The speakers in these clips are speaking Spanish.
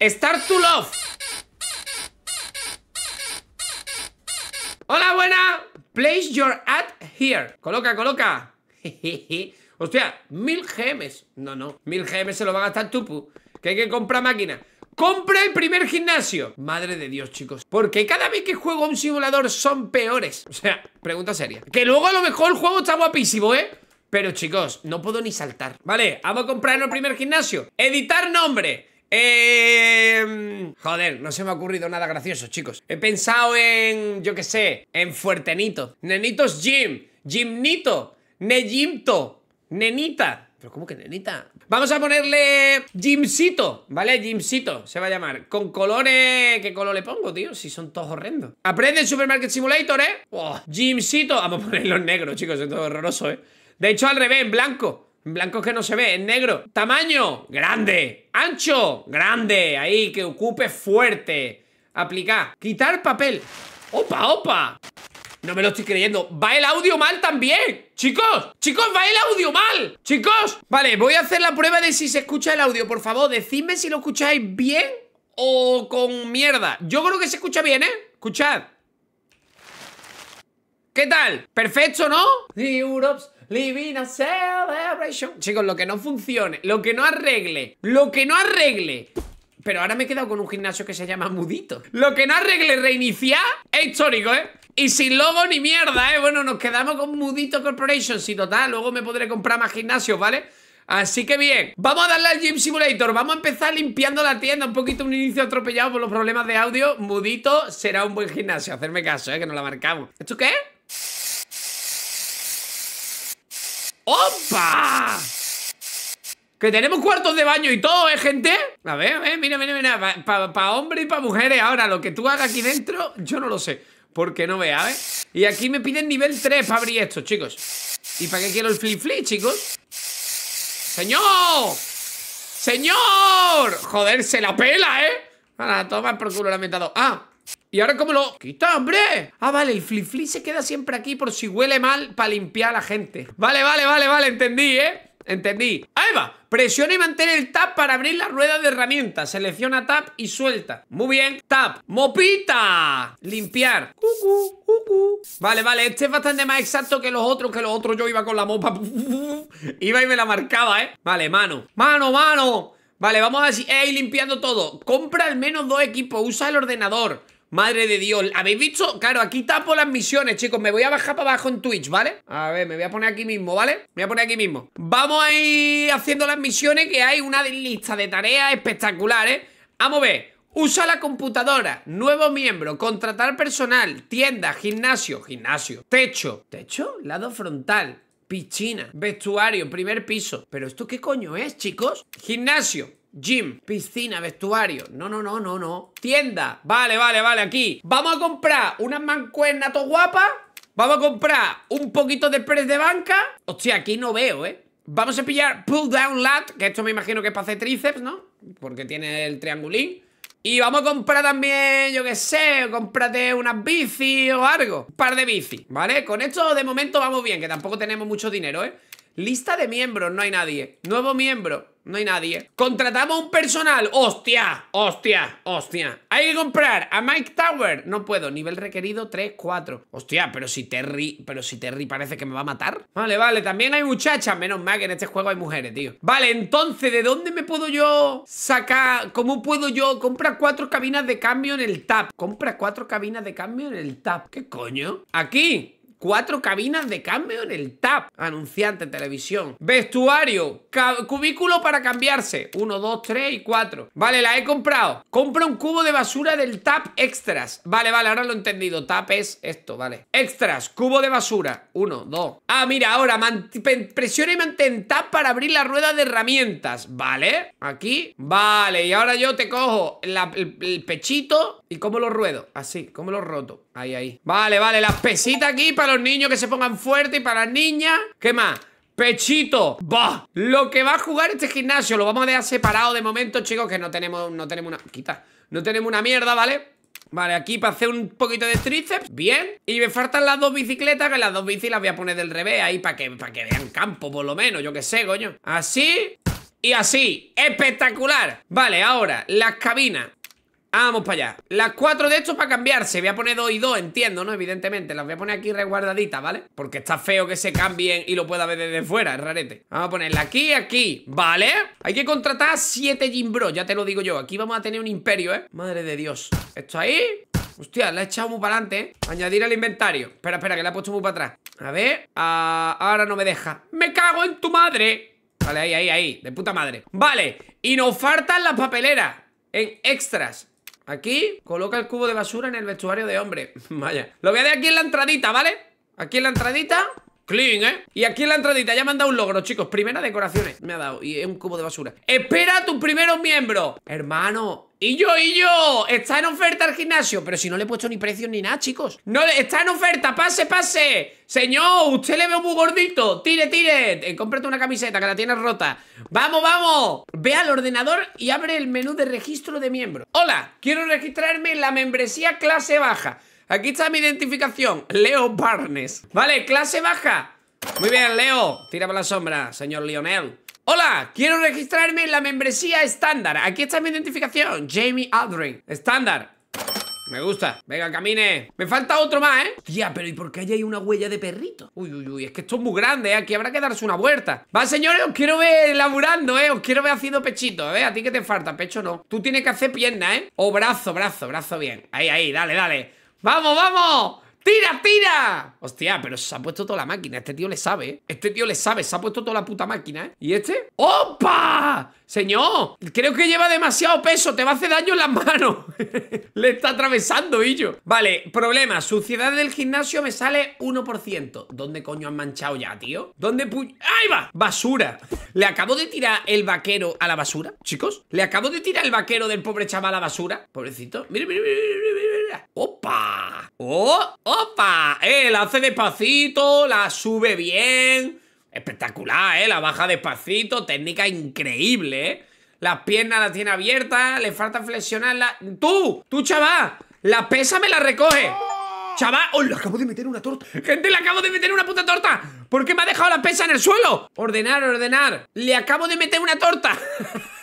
Start to Love. Hola, buena. Place your ad here. Coloca, coloca. Hostia, mil GMs. No, no. Mil GMs se lo va a gastar Tupu. Que hay que comprar máquina. ¡Compra el primer gimnasio! Madre de Dios, chicos. Porque cada vez que juego un simulador son peores. O sea, pregunta seria. Que luego a lo mejor el juego está guapísimo, ¿eh? Pero chicos, no puedo ni saltar. Vale, vamos a comprar el primer gimnasio. Editar nombre. Eh... Joder, no se me ha ocurrido nada gracioso, chicos. He pensado en, yo qué sé, en Fuertenito. Nenitos Jim, Jimnito, Nejimto, Nenita. ¿Pero cómo que nenita? Vamos a ponerle Jimcito, ¿vale? Jimcito se va a llamar. Con colores... ¿Qué color le pongo, tío? Si son todos horrendos. Aprende el Supermarket Simulator, ¿eh? Oh, Jimcito. Vamos a ponerlo en negro, chicos. es todo horroroso, ¿eh? De hecho, al revés, en blanco. En blanco que no se ve, en negro. Tamaño, grande. Ancho, grande. Ahí, que ocupe fuerte. Aplicar. Quitar papel. Opa, opa. No me lo estoy creyendo. Va el audio mal también. Chicos, chicos, va el audio mal. Chicos. Vale, voy a hacer la prueba de si se escucha el audio. Por favor, decidme si lo escucháis bien o con mierda. Yo creo que se escucha bien, ¿eh? Escuchad. ¿Qué tal? Perfecto, ¿no? Europe Living a celebration. Chicos, lo que no funcione, lo que no arregle, lo que no arregle. Pero ahora me he quedado con un gimnasio que se llama Mudito. Lo que no arregle reiniciar es histórico, ¿eh? Y sin logo ni mierda, ¿eh? Bueno, nos quedamos con Mudito Corporation. Si total, luego me podré comprar más gimnasios, ¿vale? Así que bien, vamos a darle al Gym Simulator Vamos a empezar limpiando la tienda Un poquito un inicio atropellado por los problemas de audio Mudito será un buen gimnasio, hacerme caso, ¿eh? que no la marcamos ¿Esto qué es? ¡Opa! Que tenemos cuartos de baño y todo, ¿eh, gente? A ver, a eh, ver, mira, mira, mira. Para hombres y para mujeres. Ahora, lo que tú hagas aquí dentro, yo no lo sé. Porque no vea, ¿eh? Y aquí me piden nivel 3 para abrir esto, chicos. ¿Y para qué quiero el flip-flip, chicos? ¡Señor! ¡Señor! Joder, se la pela, ¿eh? Para tomar por culo la mitad. ¡Ah! ¿Y ahora cómo lo quita, hombre? Ah, vale, el flip-flip se queda siempre aquí por si huele mal para limpiar a la gente. Vale, vale, vale, vale, entendí, ¿eh? Entendí. Ahí va. Presiona y mantén el tap para abrir la rueda de herramientas. Selecciona tap y suelta. Muy bien. Tap, Mopita. Limpiar. vale, vale. Este es bastante más exacto que los otros, que los otros yo iba con la mopa. Iba y me la marcaba, ¿eh? Vale, mano. Mano, mano. Vale, vamos a ir limpiando todo. Compra al menos dos equipos. Usa el ordenador. Madre de Dios, ¿habéis visto? Claro, aquí tapo las misiones, chicos Me voy a bajar para abajo en Twitch, ¿vale? A ver, me voy a poner aquí mismo, ¿vale? Me voy a poner aquí mismo Vamos a ir haciendo las misiones Que hay una lista de tareas espectaculares. ¿eh? Vamos a ver Usa la computadora, nuevo miembro, contratar personal, tienda, gimnasio, gimnasio, techo, techo, lado frontal, piscina, vestuario, primer piso. ¿Pero esto qué coño es, chicos? Gimnasio, Gym, piscina, vestuario. No, no, no, no, no. Tienda. Vale, vale, vale, aquí. Vamos a comprar unas mancuernas to' guapa Vamos a comprar un poquito de press de banca. Hostia, aquí no veo, ¿eh? Vamos a pillar pull down lat, que esto me imagino que es para hacer tríceps, ¿no? Porque tiene el triangulín. Y vamos a comprar también, yo qué sé, cómprate unas bici o algo. Un par de bici, ¿vale? Con esto de momento vamos bien, que tampoco tenemos mucho dinero, ¿eh? Lista de miembros, no hay nadie. Nuevo miembro, no hay nadie. Contratamos un personal. ¡Hostia! ¡Hostia! ¡Hostia! Hay que comprar a Mike Tower. No puedo. Nivel requerido 3, 4. Hostia, pero si Terry. Pero si Terry parece que me va a matar. Vale, vale. También hay muchachas. Menos mal que en este juego hay mujeres, tío. Vale, entonces, ¿de dónde me puedo yo sacar? ¿Cómo puedo yo comprar cuatro cabinas de cambio en el TAP? Compra cuatro cabinas de cambio en el TAP. ¿Qué coño? Aquí cuatro cabinas de cambio en el TAP. Anunciante, televisión. Vestuario, cubículo para cambiarse. Uno, dos, tres y cuatro. Vale, la he comprado. Compra un cubo de basura del TAP Extras. Vale, vale, ahora lo he entendido. TAP es esto, vale. Extras, cubo de basura. Uno, dos. Ah, mira, ahora presiona y mantén TAP para abrir la rueda de herramientas. Vale, aquí. Vale, y ahora yo te cojo el pechito ¿Y cómo lo ruedo? Así, ¿cómo lo roto? Ahí, ahí. Vale, vale, las pesitas aquí para los niños que se pongan fuertes y para las niñas. ¿Qué más? Pechito, ¡Bah! Lo que va a jugar este gimnasio lo vamos a dejar separado de momento, chicos, que no tenemos, no tenemos una... Quita. No tenemos una mierda, ¿vale? Vale, aquí para hacer un poquito de tríceps Bien Y me faltan las dos bicicletas Que las dos bicis las voy a poner del revés Ahí para que, para que vean campo por lo menos Yo que sé, coño Así y así, espectacular Vale, ahora, las cabinas Vamos para allá Las cuatro de estos para cambiarse Voy a poner dos y dos, entiendo, ¿no? Evidentemente Las voy a poner aquí resguardaditas, ¿vale? Porque está feo que se cambien y lo pueda ver desde fuera, es rarete Vamos a ponerla aquí, y aquí, ¿vale? Hay que contratar siete Jim ya te lo digo yo Aquí vamos a tener un imperio, ¿eh? Madre de Dios Esto ahí Hostia, la he echado muy para adelante, ¿eh? Añadir al inventario Espera, espera, que la he puesto muy para atrás A ver ah, Ahora no me deja ¡Me cago en tu madre! Vale, ahí, ahí, ahí De puta madre Vale Y nos faltan las papeleras En extras Aquí, coloca el cubo de basura en el vestuario de hombre Vaya, lo voy a dejar aquí en la entradita, ¿vale? Aquí en la entradita Clean, ¿eh? Y aquí en la entradita ya me han dado un logro, chicos Primera decoraciones me ha dado Y es un cubo de basura ¡Espera a tus primeros miembros! Hermano, y yo, y yo, está en oferta el gimnasio Pero si no le he puesto ni precios ni nada, chicos No, está en oferta, pase, pase Señor, usted le veo muy gordito Tire, tire, eh, cómprate una camiseta Que la tienes rota, vamos, vamos Ve al ordenador y abre el menú de registro de miembro Hola, quiero registrarme en la membresía clase baja Aquí está mi identificación, Leo Barnes. Vale, clase baja. Muy bien, Leo. Tira por la sombra, señor Lionel. Hola, quiero registrarme en la membresía estándar. Aquí está mi identificación, Jamie Aldrin. Estándar. Me gusta. Venga, camine. Me falta otro más, ¿eh? Tía, pero ¿y por qué hay hay una huella de perrito? Uy, uy, uy, es que esto es muy grande, ¿eh? Aquí habrá que darse una vuelta. Va, señores, os quiero ver laburando, ¿eh? Os quiero ver haciendo pechito, ¿eh? A ti que te falta, pecho no. Tú tienes que hacer pierna, ¿eh? O brazo, brazo, brazo bien. Ahí, ahí, dale, dale. ¡Vamos, vamos! ¡Tira, tira! Hostia, pero se ha puesto toda la máquina. Este tío le sabe, ¿eh? Este tío le sabe, se ha puesto toda la puta máquina, ¿eh? ¿Y este? ¡Opa! Señor, creo que lleva demasiado peso, te va a hacer daño en las manos. le está atravesando, hijo Vale, problema, suciedad del gimnasio me sale 1%. ¿Dónde coño han manchado ya, tío? ¿Dónde pu... ¡Ahí va! Basura. Le acabo de tirar el vaquero a la basura, chicos. Le acabo de tirar el vaquero del pobre chaval a la basura. Pobrecito. Mire, mire, mire, mire. ¡Opa! ¡Oh! ¡Opa! Eh, la hace despacito, la sube bien. Espectacular, eh. La baja despacito, técnica increíble, eh. Las piernas las tiene abiertas, le falta flexionarla. ¡Tú! ¡Tú, chaval! La pesa me la recoge. ¡Chaval! ¡Oh, le acabo de meter una torta! ¡Gente, le acabo de meter una puta torta! ¿Por qué me ha dejado la pesa en el suelo? Ordenar, ordenar. Le acabo de meter una torta.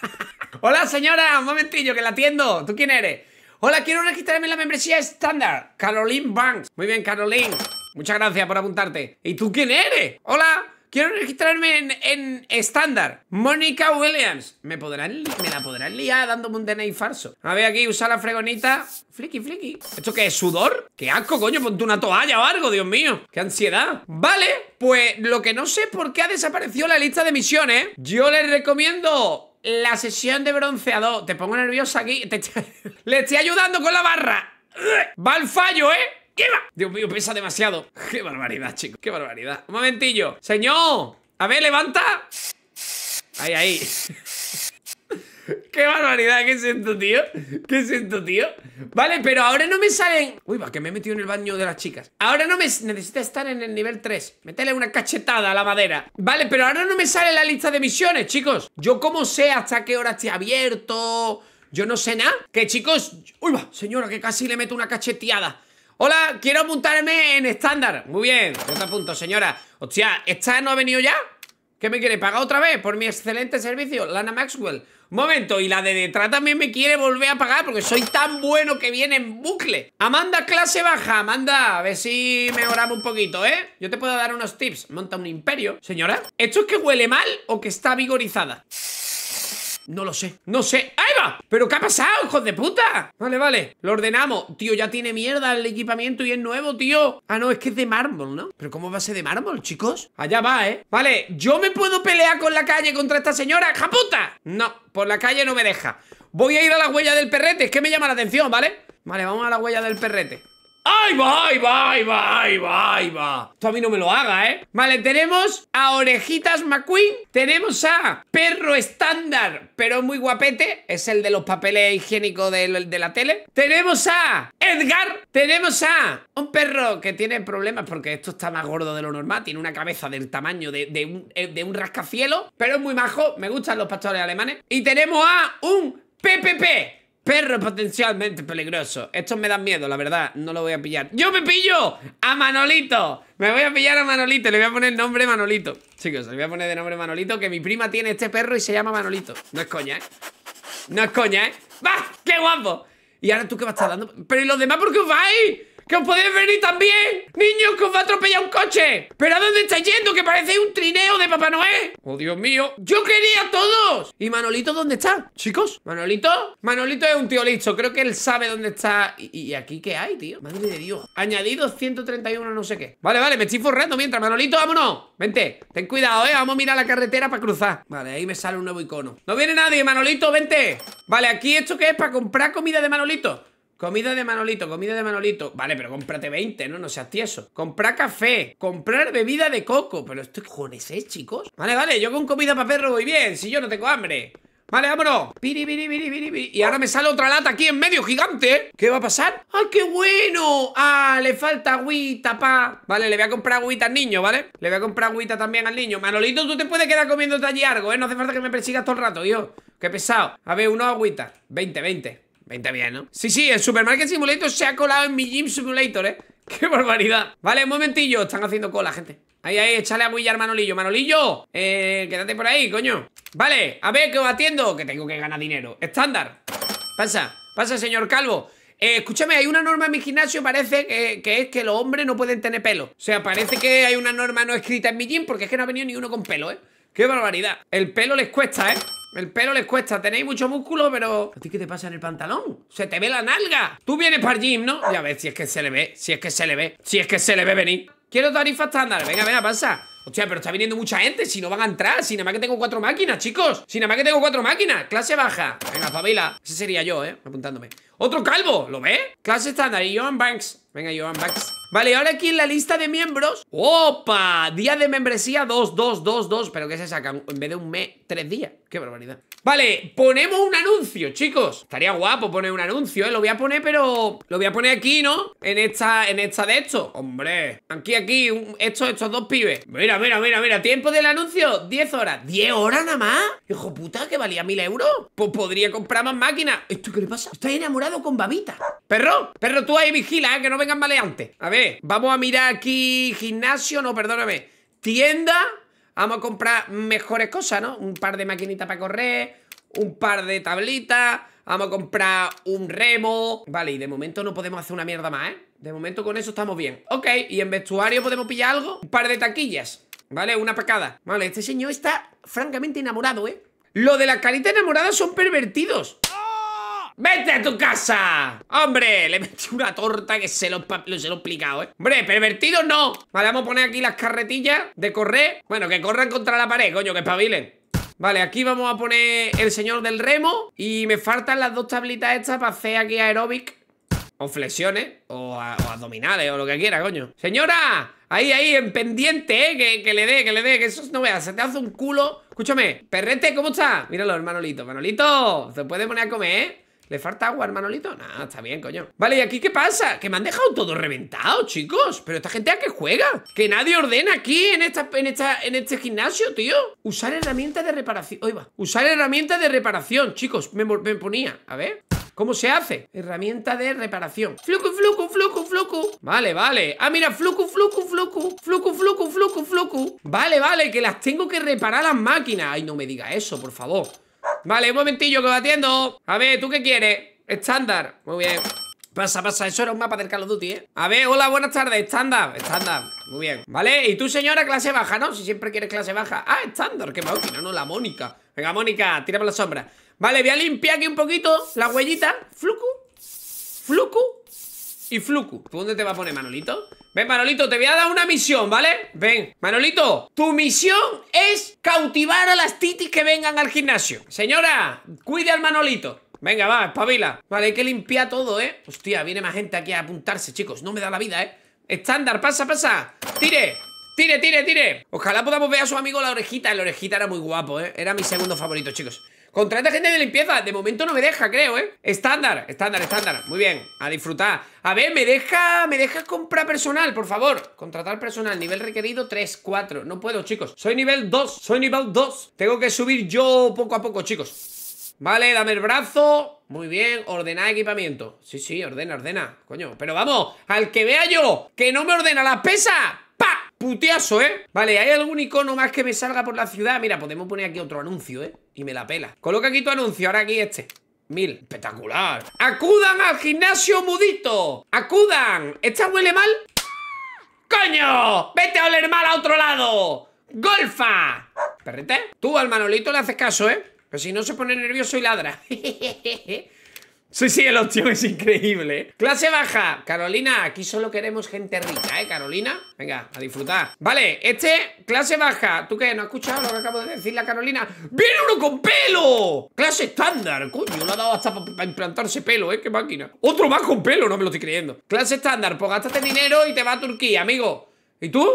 Hola, señora. Un momentillo, que la atiendo. ¿Tú quién eres? Hola, quiero registrarme en la membresía estándar. Caroline Banks. Muy bien, Caroline. Muchas gracias por apuntarte. ¿Y tú quién eres? Hola. Quiero registrarme en, estándar. Mónica Williams. ¿Me, podrán, me la podrán liar dándome un DNI falso. A ver, aquí, usar la fregonita. Flicky, flicky. ¿Esto qué es? ¿Sudor? ¡Qué asco, coño! Ponte una toalla o algo, Dios mío. ¡Qué ansiedad! Vale, pues lo que no sé por qué ha desaparecido la lista de misiones. Yo les recomiendo la sesión de bronceador. Te pongo nerviosa aquí. Le estoy ayudando con la barra. Va al fallo, ¿eh? ¿Qué va? Dios mío, pesa demasiado. Qué barbaridad, chicos. Qué barbaridad. Un momentillo. Señor. A ver, levanta. Ahí, ahí. ¡Qué barbaridad! ¿Qué siento, tío? ¿Qué siento, tío? Vale, pero ahora no me salen... Uy, va, que me he metido en el baño de las chicas. Ahora no me... Necesita estar en el nivel 3. Métele una cachetada a la madera. Vale, pero ahora no me sale la lista de misiones, chicos. Yo cómo sé hasta qué hora estoy abierto... Yo no sé nada. Que, chicos... Uy, va, señora, que casi le meto una cacheteada. Hola, quiero apuntarme en estándar. Muy bien, yo punto, apunto, señora. Hostia, ¿esta no ha venido ya? ¿Qué me quiere? ¿Pagar otra vez por mi excelente servicio? Lana Maxwell. momento, y la de detrás también me quiere volver a pagar porque soy tan bueno que viene en bucle. Amanda, clase baja. Amanda, a ver si mejoramos un poquito, ¿eh? Yo te puedo dar unos tips. Monta un imperio. Señora, ¿esto es que huele mal o que está vigorizada? No lo sé, no sé ¡Ahí va! ¿Pero qué ha pasado, hijos de puta? Vale, vale, lo ordenamos Tío, ya tiene mierda el equipamiento y es nuevo, tío Ah, no, es que es de mármol, ¿no? ¿Pero cómo va a ser de mármol, chicos? Allá va, ¿eh? Vale, ¿yo me puedo pelear con la calle contra esta señora, puta? No, por la calle no me deja Voy a ir a la huella del perrete, es que me llama la atención, ¿vale? Vale, vamos a la huella del perrete ¡Ay va, ay va, ay va, ay va, ay va! Esto a mí no me lo haga, ¿eh? Vale, tenemos a Orejitas McQueen, tenemos a Perro Estándar, pero muy guapete, es el de los papeles higiénicos de, la tele. Tenemos a Edgar, tenemos a un perro que tiene problemas porque esto está más gordo de lo normal, tiene una cabeza del tamaño de, un, de un eh, rascacielos, pero es muy majo, me gustan los pastores alemanes. Y tenemos a un PPP, Perro potencialmente peligroso. Estos me dan miedo, la verdad. No lo voy a pillar. ¡Yo me pillo! ¡A Manolito! Me voy a pillar a Manolito. Le voy a poner el nombre Manolito. Chicos, le voy a poner de nombre Manolito. Que mi prima tiene este perro y se llama Manolito. No es coña, ¿eh? No es coña, ¿eh? ¡Va! ¡Qué guapo! Y ahora tú qué vas a estar dando. Pero ¿y los demás por qué os vais? ¡Que os podéis venir también! ¡Niños, que os va a atropellar un coche! ¿Pero a dónde estáis yendo? ¡Que parece un trineo de Papá Noel! ¡Oh, Dios mío! ¡Yo quería a todos! ¿Y Manolito dónde está? Chicos, ¿Manolito? Manolito es un tío listo. Creo que él sabe dónde está. ¿Y, aquí qué hay, tío? Madre de Dios. Añadido 131 no sé qué. Vale, vale, me estoy forrando mientras. Manolito, vámonos. Vente. Ten cuidado, ¿eh? Vamos a mirar la carretera para cruzar. Vale, ahí me sale un nuevo icono. No viene nadie, Manolito, vente. Vale, aquí esto que es para comprar comida de Manolito. Comida de Manolito, comida de Manolito. Vale, pero cómprate 20, ¿no? No seas tieso. Comprar café, comprar bebida de coco. Pero estoy cojones es, chicos? Vale, vale, yo con comida para perro voy bien, si yo no tengo hambre. Vale, vámonos. Piri, piri, piri, y ahora me sale otra lata aquí en medio, gigante. ¿eh? ¿Qué va a pasar? ¡Ah, qué bueno! Ah, le falta agüita, pa. Vale, le voy a comprar agüita al niño, ¿vale? Le voy a comprar agüita también al niño. Manolito, tú te puedes quedar comiéndote allí algo, ¿eh? No hace falta que me persigas todo el rato, tío Qué pesado. A ver, uno agüita 20, 20. 20 bien, ¿no? Sí, sí, el Supermarket Simulator se ha colado en mi Gym Simulator, ¿eh? ¡Qué barbaridad! Vale, un momentillo, están haciendo cola, gente Ahí, ahí, échale a bullar Manolillo Manolillo, eh, quédate por ahí, coño Vale, a ver, que os atiendo Que tengo que ganar dinero, estándar Pasa, pasa, señor Calvo eh, escúchame, hay una norma en mi gimnasio, parece que, que, es que los hombres no pueden tener pelo. O sea, parece que hay una norma no escrita en mi gym porque es que no ha venido ni uno con pelo, ¿eh? ¡Qué barbaridad! El pelo les cuesta, ¿eh? El pelo les cuesta, tenéis mucho músculo, pero... ¿A ti qué te pasa en el pantalón? ¡Se te ve la nalga! Tú vienes para el gym, ¿no? A ver, si es que se le ve, si es que se le ve, si es que se le ve venir. Quiero tarifa estándar, venga, venga, pasa. Hostia, pero está viniendo mucha gente, si no van a entrar, si nada más que tengo cuatro máquinas, chicos. Si nada más que tengo cuatro máquinas, clase baja. Venga, Fabila. Ese sería yo, ¿eh? Apuntándome. Otro calvo, ¿lo ve? Clase estándar y Joan Banks. Venga, Joan Bax. Vale, ahora aquí en la lista de miembros ¡Opa! Día de membresía 2, 2, 2, 2 Pero que se sacan en vez de un mes, tres días ¡Qué barbaridad! Vale, ponemos un anuncio, chicos Estaría guapo poner un anuncio, ¿eh? Lo voy a poner, pero... Lo voy a poner aquí, ¿no? En esta, en esta de esto ¡Hombre! Aquí, aquí, estos, estos dos pibes Mira, mira, mira, mira Tiempo del anuncio, 10 horas ¿10 horas nada más? Hijo puta, que valía mil euros Pues podría comprar más máquinas ¿Esto qué le pasa? Está enamorado con babita Perro, perro, tú ahí vigila, ¿eh? Que no me vengan A ver, vamos a mirar aquí gimnasio, no, perdóname. Tienda, vamos a comprar mejores cosas, ¿no? Un par de maquinitas para correr, un par de tablitas, vamos a comprar un remo. Vale, y de momento no podemos hacer una mierda más, ¿eh? De momento con eso estamos bien. Ok, y en vestuario podemos pillar algo. Un par de taquillas, ¿vale? Una pacada. Vale, este señor está francamente enamorado, ¿eh? Lo de las caritas enamoradas son pervertidos. ¡Vete a tu casa! ¡Hombre! Le metí una torta que se lo, se lo he explicado, ¿eh? ¡Hombre, pervertido no! Vale, vamos a poner aquí las carretillas de correr. Bueno, que corran contra la pared, coño, que espabilen. Vale, aquí vamos a poner el señor del remo Y me faltan las dos tablitas estas para hacer aquí aeróbic O flexiones, o, abdominales, o lo que quiera, coño ¡Señora! Ahí, ahí, en pendiente, ¿eh? Que, le dé, que le dé, que eso no veas, se te hace un culo Escúchame, perrete, ¿cómo está? Míralo, hermanolito ¡Hermanolito! Manolito, se puede poner a comer, ¿eh? ¿Le falta agua, Manolito? No, está bien, coño. Vale, ¿y aquí qué pasa? Que me han dejado todo reventado, chicos. Pero esta gente a qué juega. Que nadie ordena aquí en, esta, en, este gimnasio, tío. Usar herramientas de reparación. Oiga, usar herramientas de reparación, chicos. Me, ponía. A ver. ¿Cómo se hace? Herramienta de reparación Fluku, floco, fluco, floco Vale, vale Ah, mira, floco, floco, floco fluco, floco, floco, fluku Vale, vale, que las tengo que reparar las máquinas Ay, no me diga eso, por favor Vale, un momentillo que batiendo atiendo. A ver, ¿tú qué quieres? Estándar. Muy bien. Pasa, pasa, eso era un mapa del Call of Duty, ¿eh? A ver, hola, buenas tardes, estándar, estándar Muy bien, ¿vale? Y tú, señora, clase baja, ¿no? Si siempre quieres clase baja Ah, estándar, qué mal, no, no, la Mónica Venga, Mónica, tírame la sombra Vale, voy a limpiar aquí un poquito la huellita Fluku, Flucu y Fluku ¿Tú dónde te va a poner, Manolito? Ven, Manolito, te voy a dar una misión, ¿vale? Ven, Manolito, tu misión es cautivar a las titis que vengan al gimnasio. Señora, cuide al Manolito. Venga, va, espabila. Vale, hay que limpiar todo, ¿eh? Hostia, viene más gente aquí a apuntarse, chicos. No me da la vida, ¿eh? Estándar, pasa, pasa. Tire, tire, tire, tire. Ojalá podamos ver a su amigo la orejita. La orejita era muy guapo, ¿eh? Era mi segundo favorito, chicos. Contrata gente de limpieza. De momento no me deja, creo, ¿eh? Estándar, estándar, estándar. Muy bien, a disfrutar. A ver, me deja, me deja comprar personal, por favor. Contratar personal, nivel requerido 3, 4. No puedo, chicos. Soy nivel 2, soy nivel 2. Tengo que subir yo poco a poco, chicos. Vale, dame el brazo. Muy bien, ordena equipamiento. Sí, sí, ordena, ordena. Coño, pero vamos, al que vea yo que no me ordena la pesa, ¡pa! Puteazo, ¿eh? Vale, ¿hay algún icono más que me salga por la ciudad? Mira, podemos poner aquí otro anuncio, ¿eh? y me la pela. Coloca aquí tu anuncio, ahora aquí este. Mil. Espectacular. ¡Acudan al gimnasio mudito! ¡Acudan! ¿Esta huele mal? ¡Coño! ¡Vete a oler mal a otro lado! ¡Golfa! ¿Perrete? Tú al Manolito le haces caso, ¿eh? Que si no se pone nervioso y ladra. Sí, sí, el opción es increíble. ¿eh? Clase baja. Carolina, aquí solo queremos gente rica, ¿eh, Carolina? Venga, a disfrutar. Vale, este, clase baja. ¿Tú qué? ¿No has escuchado lo que acabo de decir la Carolina? ¡Viene uno con pelo! Clase estándar, coño. Lo ha dado hasta para implantarse pelo, ¿eh? Qué máquina. Otro más con pelo, no me lo estoy creyendo. Clase estándar, pues gástate dinero y te va a Turquía, amigo. ¿Y tú?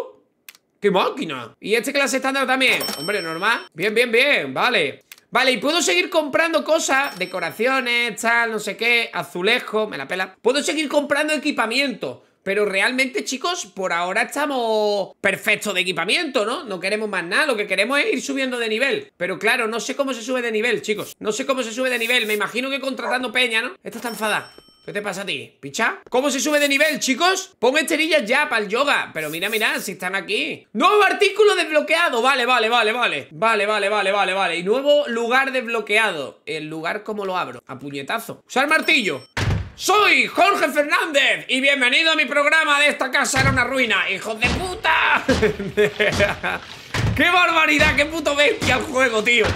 ¡Qué máquina! Y este clase estándar también. Hombre, normal. Bien, bien, bien. Vale. Vale, y puedo seguir comprando cosas, decoraciones, tal, no sé qué, azulejo, me la pela. Puedo seguir comprando equipamiento. Pero realmente, chicos, por ahora estamos perfectos de equipamiento, ¿no? No queremos más nada, lo que queremos es ir subiendo de nivel. Pero claro, no sé cómo se sube de nivel, chicos. No sé cómo se sube de nivel, me imagino que contratando peña, ¿no? Esta está enfadada. ¿Qué te pasa a ti? ¿Picha? ¿Cómo se sube de nivel, chicos? Pon esterillas ya para el yoga. Pero mira, mira, si están aquí. Nuevo artículo desbloqueado. Vale, vale, vale, vale. Vale, vale, vale, vale, vale. Y nuevo lugar desbloqueado. El lugar, ¿cómo lo abro? A puñetazo. Usar martillo. Soy Jorge Fernández y bienvenido a mi programa de esta casa era una ruina. ¡Hijos de puta! ¡Qué barbaridad! ¡Qué puto bestia el juego, tío!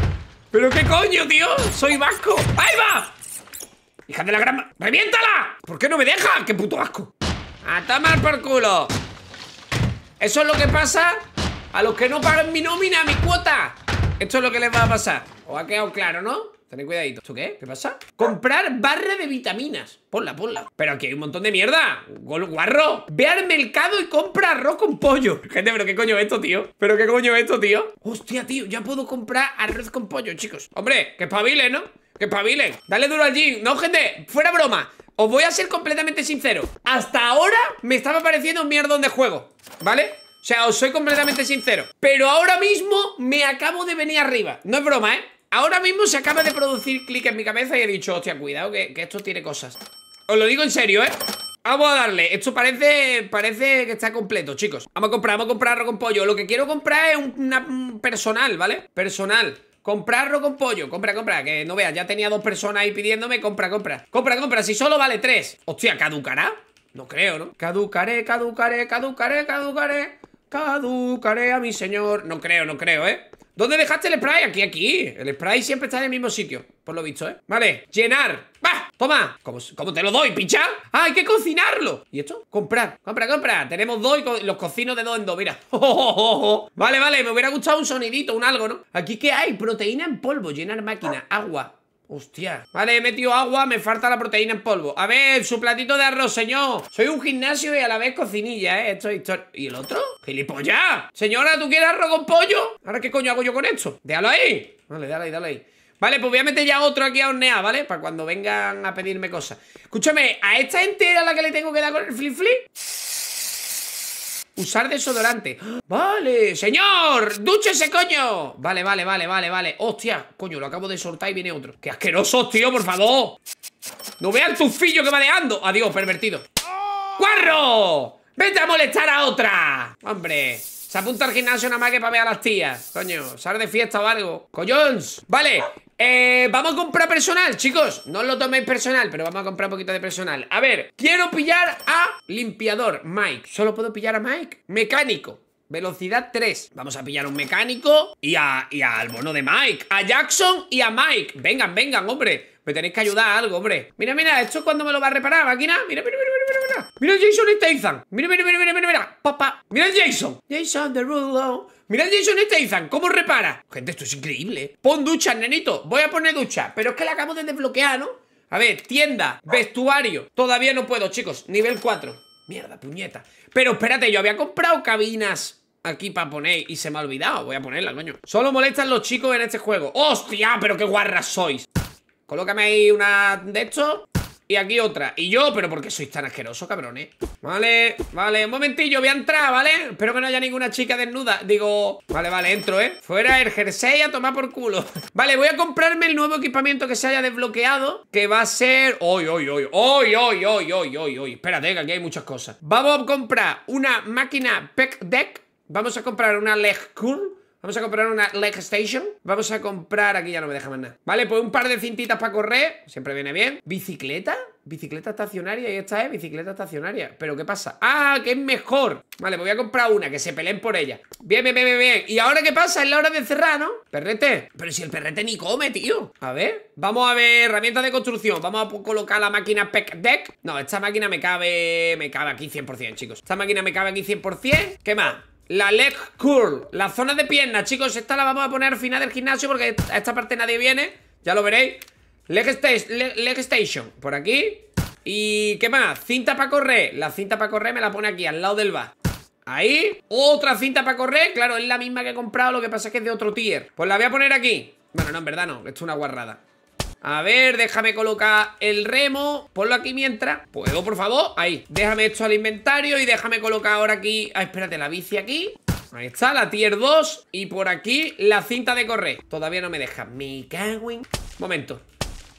¿Pero qué coño, tío? ¡Soy vasco! ¡Ahí va! ¡Hija de la gran... ¡Reviéntala! ¿Por qué no me deja? ¡Qué puto asco! ¡A tomar por culo! Eso es lo que pasa a los que no pagan mi nómina, mi cuota. Esto es lo que les va a pasar. ¿Os ha quedado claro, no? Tened cuidadito. ¿Esto qué? ¿Qué pasa? Comprar barra de vitaminas. Ponla, ponla. Pero aquí hay un montón de mierda. Gol guarro. Ve al mercado y compra arroz con pollo. Gente, pero qué coño es esto, tío. Pero qué coño es esto, tío. Hostia, tío, ya puedo comprar arroz con pollo, chicos. Hombre, que espabile, ¿no? Que espabilen, dale duro al jean, No, gente, fuera broma Os voy a ser completamente sincero Hasta ahora me estaba pareciendo un mierdón de juego ¿Vale? O sea, os soy completamente sincero Pero ahora mismo me acabo de venir arriba No es broma, ¿eh? Ahora mismo se acaba de producir clic en mi cabeza y he dicho Hostia, cuidado que, esto tiene cosas Os lo digo en serio, ¿eh? Vamos a darle, esto parece parece que está completo, chicos Vamos a comprar, vamos a comprar arroz con pollo Lo que quiero comprar es un personal, ¿vale? Personal Comprarlo con pollo. Compra, compra. Que no veas, ya tenía dos personas ahí pidiéndome. Compra, compra. Compra, compra. Si solo vale tres. Hostia, ¿caducará? No creo, ¿no? Caducaré, caducaré, caducaré, caducaré. Caducaré a mi señor. No creo, no creo, ¿eh? ¿Dónde dejaste el spray? Aquí, aquí El spray siempre está en el mismo sitio Por lo visto, ¿eh? Vale, llenar ¡Bah! Toma ¿Cómo, te lo doy, picha? ¡Ah, hay que cocinarlo! ¿Y esto? Comprar Compra, compra Tenemos dos y los cocino de dos en dos Mira Vale, vale Me hubiera gustado un sonidito, un algo, ¿no? Aquí, ¿qué hay? Proteína en polvo Llenar máquina Agua Hostia Vale, he metido agua, me falta la proteína en polvo A ver, su platito de arroz, señor Soy un gimnasio y a la vez cocinilla, eh Esto es ¿Y el otro? ¡Gilipollas! Señora, ¿tú quieres arroz con pollo? ¿Ahora qué coño hago yo con esto? Déjalo ahí Vale, dale ahí, dale ahí Vale, pues voy a meter ya otro aquí a hornear, ¿vale? Para cuando vengan a pedirme cosas Escúchame, ¿a esta entera la que le tengo que dar con el flip-flip? Usar desodorante. Vale, señor, dúchese, coño. Vale, vale, vale, vale, vale. Hostia, coño, lo acabo de soltar y viene otro. Qué asqueroso tío, por favor. No vean tu fillo que va dejando. Adiós, pervertido. ¡Cuarro! ¡Vete a molestar a otra! ¡Hombre! Se apunta al gimnasio nada más que para ver a las tías. Coño, sale de fiesta o algo. ¡Collons! Vale, eh, vamos a comprar personal, chicos No os lo toméis personal, pero vamos a comprar un poquito de personal A ver, quiero pillar a limpiador, Mike Solo puedo pillar a Mike Mecánico, velocidad 3 Vamos a pillar a un mecánico y, a, y al mono de Mike A Jackson y a Mike Vengan, vengan, hombre Me tenéis que ayudar a algo, hombre Mira, mira, ¿esto es cuando me lo va a reparar, máquina? Mira, mira, mira mira, mira. Mira Jason Mira, mira, mira, mira, mira, mira. Papá. Mira Jason. Jason the Rulo. Mira Jason Statham, ¿cómo repara? Gente, esto es increíble. Pon ducha, nenito. Voy a poner ducha. Pero es que la acabo de desbloquear, ¿no? A ver, tienda, vestuario. Todavía no puedo, chicos. Nivel 4. Mierda, puñeta. Pero espérate, yo había comprado cabinas aquí para poner y se me ha olvidado. Voy a ponerla, coño. Solo molestan los chicos en este juego. ¡Hostia! Pero qué guarras sois. Colócame ahí una de estos y aquí otra Y yo, pero porque sois tan asqueroso, cabrones? Vale, vale, un momentillo, voy a entrar, ¿vale? Espero que no haya ninguna chica desnuda Digo, vale, vale, entro, ¿eh? Fuera el jersey a tomar por culo Vale, voy a comprarme el nuevo equipamiento que se haya desbloqueado Que va a ser... ¡Oy, oy, oy! ¡Oy, oy, oy, oy, oy! oy! Espérate, que aquí hay muchas cosas Vamos a comprar una máquina Peck Deck Vamos a comprar una Leg Curl Vamos a comprar una leg station. Vamos a comprar... Aquí ya no me deja más nada. Vale, pues un par de cintitas para correr. Siempre viene bien. ¿Bicicleta? Bicicleta estacionaria, y esta es bicicleta estacionaria ¿Pero qué pasa? ¡Ah, que es mejor! Vale, voy a comprar una, que se peleen por ella Bien, bien, bien, bien, ¿Y ahora qué pasa? Es la hora de cerrar, ¿no? Perrete Pero si el perrete ni come, tío A ver, vamos a ver herramientas de construcción Vamos a colocar la máquina PEC Deck No, esta máquina me cabe... Me cabe aquí 100%, chicos Esta máquina me cabe aquí 100% ¿Qué más? La leg curl, la zona de pierna, chicos Esta la vamos a poner al final del gimnasio Porque a esta parte nadie viene, ya lo veréis Leg, leg, leg station Por aquí ¿Y qué más? Cinta para correr La cinta para correr me la pone aquí, al lado del bar Ahí, otra cinta para correr Claro, es la misma que he comprado, lo que pasa es que es de otro tier Pues la voy a poner aquí Bueno, no, en verdad no, esto es una guarrada a ver, déjame colocar el remo. Ponlo aquí mientras. ¿Puedo, por favor? Ahí. Déjame esto al inventario y déjame colocar ahora aquí... Ah, espérate, la bici aquí. Ahí está, la tier 2. Y por aquí, la cinta de correr. Todavía no me deja. Me cago en... Momento.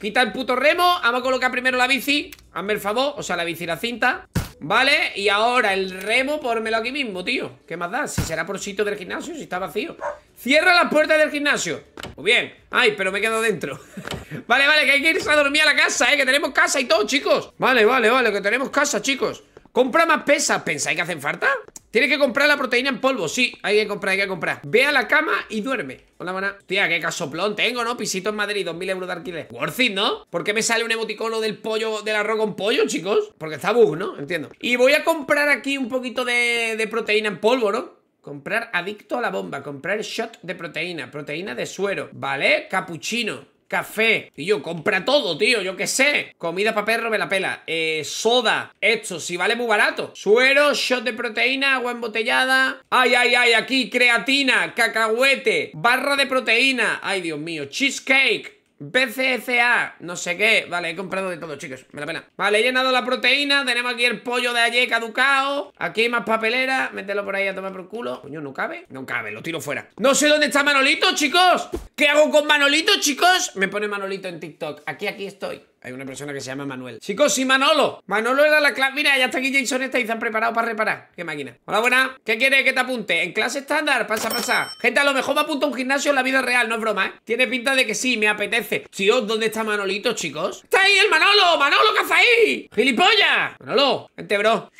Quita el puto remo. Vamos a colocar primero la bici. Hazme el favor. O sea, la bici y la cinta. Vale, y ahora el remo, pórmelo aquí mismo, tío ¿Qué más da? Si será por sitio del gimnasio, si está vacío Cierra la puerta del gimnasio Muy bien Ay, pero me quedo dentro Vale, vale, que hay que irse a dormir a la casa, eh Que tenemos casa y todo, chicos Vale, vale, vale, que tenemos casa, chicos Compra más pesas, ¿pensáis que hacen falta? Tienes que comprar la proteína en polvo, sí Hay que comprar, hay que comprar Ve a la cama y duerme Hola, maná Tía, qué casoplón tengo, ¿no? Pisito en Madrid, 2.000 euros de alquiler Worth it, ¿no? ¿Por qué me sale un emoticono del pollo, del arroz con pollo, chicos? Porque está bug, ¿no? Entiendo Y voy a comprar aquí un poquito de, de proteína en polvo, ¿no? Comprar adicto a la bomba, comprar shot de proteína, proteína de suero, ¿vale? Capuchino, café. Y yo, compra todo, tío, yo qué sé. Comida para perro me la pela. Eh, soda. Esto, si vale muy barato. Suero, shot de proteína, agua embotellada. Ay, ay, ay, aquí, creatina, cacahuete, barra de proteína. Ay, Dios mío, cheesecake. BCCA, no sé qué Vale, he comprado de todo, chicos, me da pena Vale, he llenado la proteína, tenemos aquí el pollo de ayer caducado Aquí hay más papelera Mételo por ahí a tomar por culo Coño, ¿no cabe? No cabe, lo tiro fuera No sé dónde está Manolito, chicos ¿Qué hago con Manolito, chicos? Me pone Manolito en TikTok Aquí, aquí estoy hay una persona que se llama Manuel. Chicos, ¡y Manolo. Manolo era la clase. Mira, ya está aquí Jason está y han preparado para reparar. Qué máquina. Hola, buena. ¿Qué quieres que te apunte? En clase estándar, pasa, pasa. Gente, a lo mejor me apunta a un gimnasio en la vida real, no es broma, ¿eh? Tiene pinta de que sí, me apetece. Tío, ¿dónde está Manolito, chicos? ¡Está ahí el Manolo! ¡Manolo, qué hace ahí! ¡Gilipollas! Manolo, vente, bro.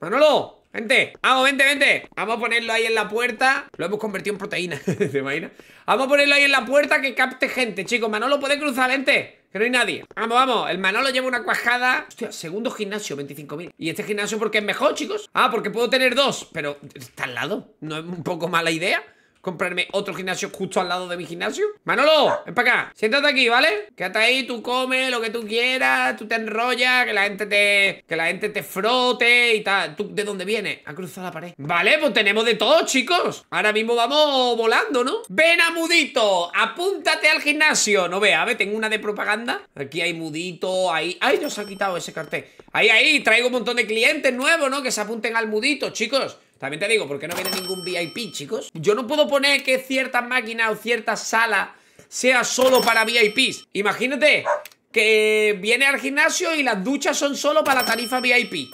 Manolo, Vente, vamos, vente, vente Vamos a ponerlo ahí en la puerta Lo hemos convertido en proteína, ¿te imaginas? Vamos a ponerlo ahí en la puerta que capte gente Chicos, Manolo, puede cruzar, vente que no hay nadie. Vamos, vamos. El Manolo lleva una cuajada. Hostia, segundo gimnasio, 25.000. ¿Y este gimnasio porque es mejor, chicos? Ah, porque puedo tener dos. Pero está al lado. ¿No es un poco mala idea? comprarme otro gimnasio justo al lado de mi gimnasio? Manolo, ven para acá. Siéntate aquí, ¿vale? Quédate ahí, tú comes lo que tú quieras, tú te enrollas, que la gente te, que la gente te frote y tal. ¿Tú de dónde vienes? Ha cruzado la pared. Vale, pues tenemos de todo, chicos. Ahora mismo vamos volando, ¿no? Ven a Mudito, apúntate al gimnasio. No vea, a ver, tengo una de propaganda. Aquí hay Mudito, ahí... ¡Ay, nos ha quitado ese cartel! Ahí, ahí, traigo un montón de clientes nuevos, ¿no? Que se apunten al Mudito, chicos. También te digo, ¿por qué no viene ningún VIP, chicos? Yo no puedo poner que ciertas máquinas o cierta sala sea solo para VIPs. Imagínate que viene al gimnasio y las duchas son solo para la tarifa VIP.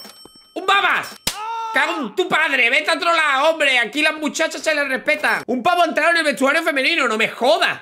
¡Un babas! ¡Cago tu padre! ¡Vete a otro hombre! Aquí las muchachas se les respetan. Un pavo entrado en el vestuario femenino, no me jodas.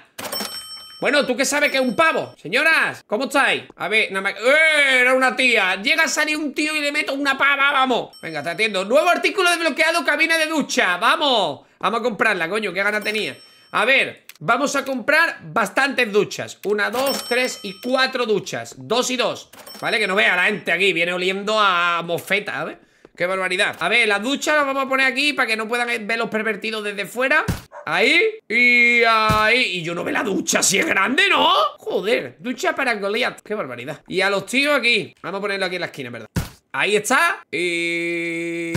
Bueno, ¿tú qué sabes que es un pavo? Señoras, ¿cómo estáis? A ver, nada más... ¡Eh! Era una tía. Llega a salir un tío y le meto una pava, vamos. Venga, te atiendo. Nuevo artículo desbloqueado, cabina de ducha. Vamos. Vamos a comprarla, coño, qué gana tenía. A ver, vamos a comprar bastantes duchas. Una, dos, tres y cuatro duchas. Dos y dos. ¿Vale? Que no vea la gente aquí. Viene oliendo a mofeta, ver... ¡Qué barbaridad! A ver, la ducha la vamos a poner aquí para que no puedan ver los pervertidos desde fuera. Ahí y ahí. Y yo no veo la ducha, si es grande, ¿no? Joder, ducha para Goliath. ¡Qué barbaridad! Y a los tíos aquí. Vamos a ponerlo aquí en la esquina, ¿verdad? Ahí está. Y...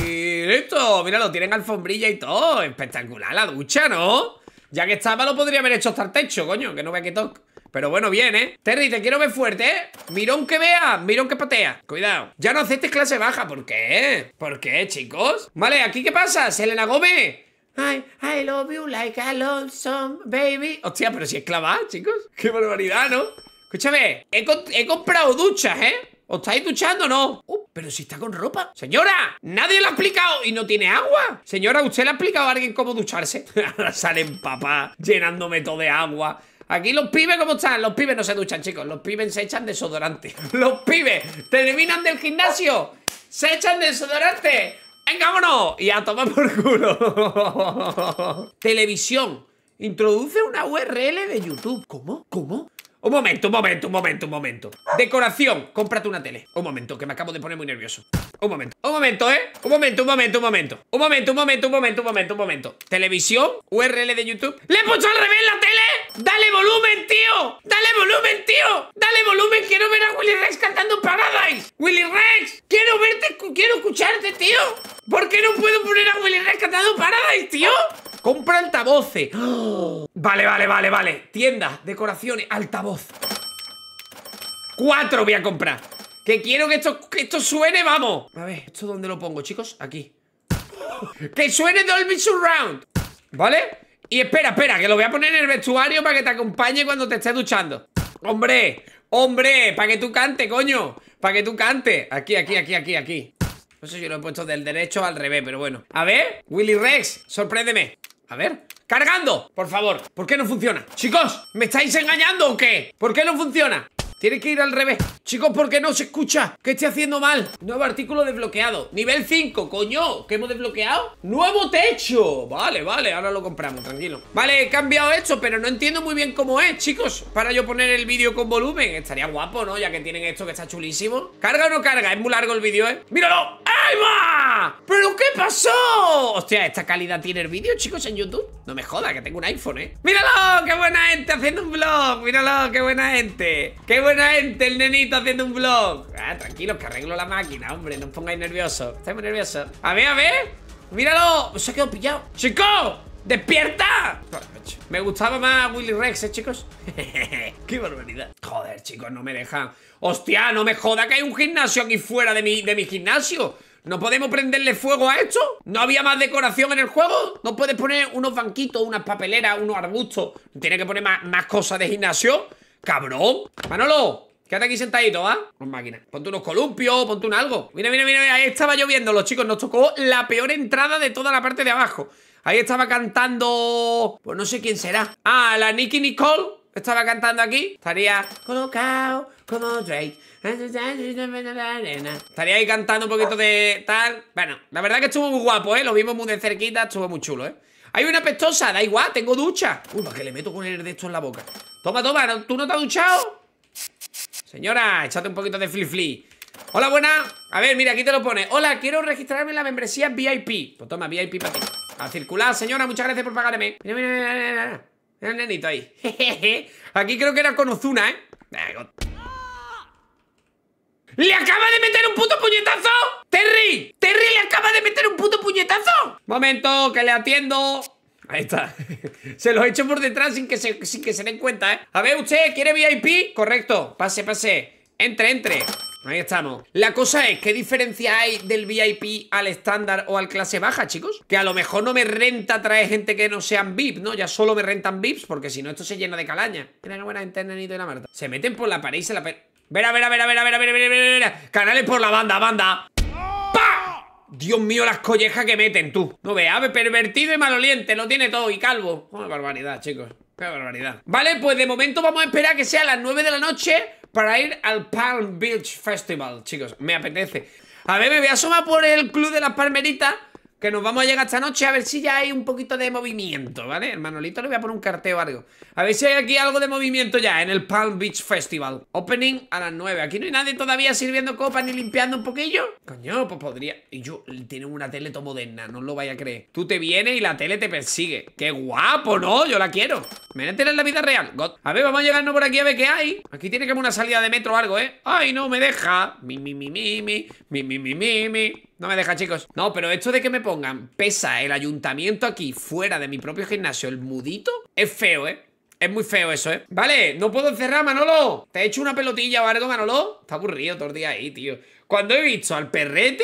Listo, míralo, tienen alfombrilla y todo. Espectacular la ducha, ¿no? Ya que estaba, lo podría haber hecho hasta el techo, coño, que no vea que toque. Pero bueno, bien, ¿eh? Terry, te quiero ver fuerte, ¿eh? Mirón que vea, mirón que patea. Cuidado. Ya no aceptes clase baja. ¿Por qué? ¿Por qué, chicos? Vale, ¿aquí qué pasa? Selena Gómez. I, I love you like a lonesome baby. Hostia, pero si es clavada, chicos. Qué barbaridad, ¿no? Escúchame, he, comprado duchas, ¿eh? ¿Os estáis duchando o no? Uh, pero si está con ropa. Señora, nadie lo ha explicado y no tiene agua. Señora, ¿usted le ha explicado a alguien cómo ducharse? Ahora salen papá llenándome todo de agua. Aquí los pibes, ¿cómo están? Los pibes no se duchan, chicos. Los pibes se echan desodorante. Los pibes terminan del gimnasio. Se echan desodorante. ¡Venga, Y a tomar por culo. Televisión. Introduce una URL de YouTube. ¿Cómo? ¿Cómo? Un momento, un momento, un momento, un momento. Decoración, cómprate una tele. Un momento, que me acabo de poner muy nervioso. Un momento, un momento, ¿eh? Un momento, un momento, un momento. Un momento, un momento, un momento, un momento, un momento. Televisión, URL de YouTube. ¡Le he puesto al revés la tele! ¡Dale volumen, tío! ¡Dale volumen, tío! ¡Dale volumen! Quiero ver a Willy Rex cantando Paradise. ¡Willy Rex! ¡Quiero verte! ¡Quiero escucharte, tío! ¿Por qué no puedo poner a Willy Rex cantando Paradise, tío? Compra altavoces. Vale, vale, vale, vale. Tienda, decoraciones, altavoz. Cuatro voy a comprar. Que quiero que esto, esto suene, vamos. A ver, ¿esto dónde lo pongo, chicos? Aquí. que suene Dolby Surround. ¿Vale? Y espera, espera, que lo voy a poner en el vestuario para que te acompañe cuando te estés duchando. Hombre, hombre, para que tú cante, coño. Para que tú cante. Aquí, aquí, aquí, aquí, aquí. No sé si lo he puesto del derecho al revés, pero bueno. A ver, Willy Rex, sorpréndeme. A ver, cargando, por favor. ¿Por qué no funciona? Chicos, ¿me estáis engañando o qué? ¿Por qué no funciona? Tiene que ir al revés Chicos, ¿por qué no se escucha? ¿Qué estoy haciendo mal? Nuevo artículo desbloqueado Nivel 5, coño ¿Qué hemos desbloqueado? ¡Nuevo techo! Vale, vale, ahora lo compramos, tranquilo Vale, he cambiado esto, pero no entiendo muy bien cómo es, chicos Para yo poner el vídeo con volumen Estaría guapo, ¿no? Ya que tienen esto que está chulísimo ¿Carga o no carga? Es muy largo el vídeo, ¿eh? ¡Míralo! ¡Ahí va! ¿Pero qué pasó? Hostia, ¿esta calidad tiene el vídeo, chicos, en YouTube? No me joda, que tengo un iPhone, ¿eh? ¡Míralo! ¡Qué buena gente haciendo un vlog! ¡Míralo! ¡Qué buena gente! ¡Qué buena gente! El nenito haciendo un vlog. Ah, tranquilos, que arreglo la máquina, hombre. No os pongáis nerviosos. Estáis muy nerviosos. A ver, a ver. ¡Míralo! Se ha quedado pillado. ¡Chico! ¡Despierta! Me gustaba más Willy Rex, ¿eh, chicos? ¡Qué barbaridad! Joder, chicos, no me dejan. ¡Hostia, no me joda que hay un gimnasio aquí fuera de mi, de mi gimnasio! ¿No podemos prenderle fuego a esto? ¿No había más decoración en el juego? ¿No puedes poner unos banquitos, unas papeleras, unos arbustos? ¿Tiene que poner más, más cosas de gimnasio? ¡Cabrón! ¡Manolo! Quédate aquí sentadito, ¿va? Con máquina. Ponte unos columpios, ponte un algo. Mira, mira, mira, Ahí estaba lloviendo, los chicos. Nos tocó la peor entrada de toda la parte de abajo. Ahí estaba cantando... Pues no sé quién será. Ah, la Nicky Nicole. Estaba cantando aquí. Estaría colocado como Drake. Estaría ahí cantando un poquito de tal. Bueno, la verdad que estuvo muy guapo, ¿eh? Lo vimos muy de cerquita. Estuvo muy chulo, ¿eh? Hay una pestosa, da igual, tengo ducha. Uy, ¿para que le meto el de esto en la boca? Toma, toma, ¿tú no te has duchado? Señora, échate un poquito de fli-fli. Hola, buena. A ver, mira, aquí te lo pone. Hola, quiero registrarme en la membresía VIP. Pues toma, VIP para ti. A circular, señora, muchas gracias por pagarme. Mira, mira, mira, mira. Mira el nenito ahí. Aquí creo que era con Ozuna, ¿eh? ¡Le acaba de meter un puto puñetazo! ¡Terry! ¡Terry le acaba de meter un puto puñetazo! Momento, que le atiendo. Ahí está. se lo he hecho por detrás sin que, se, que se den cuenta, ¿eh? A ver, ¿usted quiere VIP? Correcto. Pase, pase. Entre, entre. Ahí estamos. La cosa es, ¿qué diferencia hay del VIP al estándar o al clase baja, chicos? Que a lo mejor no me renta traer gente que no sean VIP, ¿no? Ya solo me rentan VIPs porque si no esto se llena de calaña. Mira qué buena internet y la Marta. Se meten por la pared y se la... Verá, verá, verá, verá, ver verá, ver Canales por la banda, banda. ¡pa! Dios mío, las collejas que meten, tú. No veas, pervertido y maloliente, lo tiene todo y calvo. Una barbaridad, chicos. Qué barbaridad. Vale, pues de momento vamos a esperar que sea las 9 de la noche para ir al Palm Beach Festival, chicos. Me apetece. A ver, me voy a asomar por el club de las palmeritas que nos vamos a llegar esta noche a ver si ya hay un poquito de movimiento, ¿vale? El Manolito le voy a poner un carteo o algo. A ver si hay aquí algo de movimiento ya en el Palm Beach Festival. Opening a las 9. Aquí no hay nadie todavía sirviendo copas ni limpiando un poquillo. Coño, pues podría... Y yo, Tiene una tele todo moderna, no lo vaya a creer. Tú te vienes y la tele te persigue. ¡Qué guapo, no! Yo la quiero. Me voy en la vida real. God. A ver, vamos a llegarnos por aquí a ver qué hay. Aquí tiene que haber una salida de metro o algo, ¿eh? ¡Ay, no me deja! Mi, mi, mi, mi, mi, mi, mi, mi, mi, mi. No me deja, chicos. No, pero esto de que me pongan pesa el ayuntamiento aquí fuera de mi propio gimnasio, el mudito, es feo, ¿eh? Es muy feo eso, ¿eh? Vale, no puedo encerrar, Manolo. Te he hecho una pelotilla ¿vale, Manolo. Está aburrido todo el día ahí, tío. Cuando he visto al perrete,